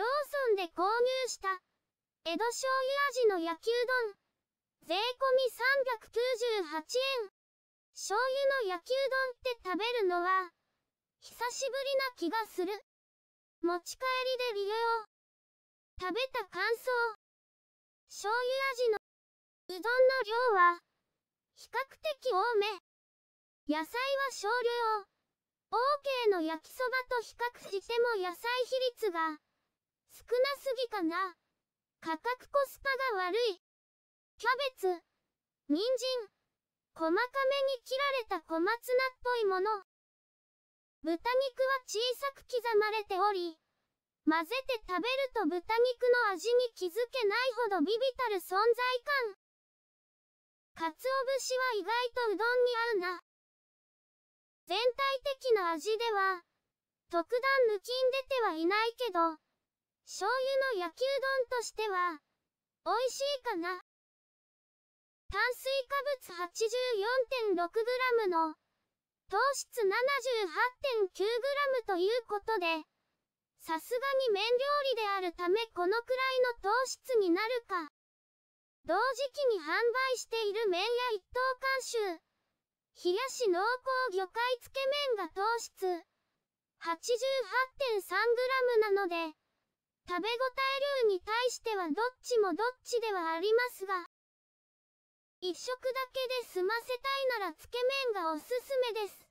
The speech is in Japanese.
ローソンで購入した、江戸醤油味の焼きうどん。税込み398円。醤油の焼きうどんって食べるのは、久しぶりな気がする。持ち帰りで利用。食べた感想。醤油味の、うどんの量は、比較的多め。野菜は少量。OK の焼きそばと比較しても野菜比率が、少なすぎかな。価格コスパが悪い。キャベツ、人参、細かめに切られた小松菜っぽいもの。豚肉は小さく刻まれており、混ぜて食べると豚肉の味に気づけないほどビビたる存在感。鰹節は意外とうどんに合うな。全体的な味では、特段抜きん出てはいないけど、醤油の焼きうどんとしては、美味しいかな。炭水化物 84.6g の、糖質 78.9g ということで、さすがに麺料理であるためこのくらいの糖質になるか。同時期に販売している麺屋一等監修。冷やし濃厚魚介つけ麺が糖質 88.3g なので、食べ応え量に対してはどっちもどっちではありますが、一食だけで済ませたいならつけ麺がおすすめです。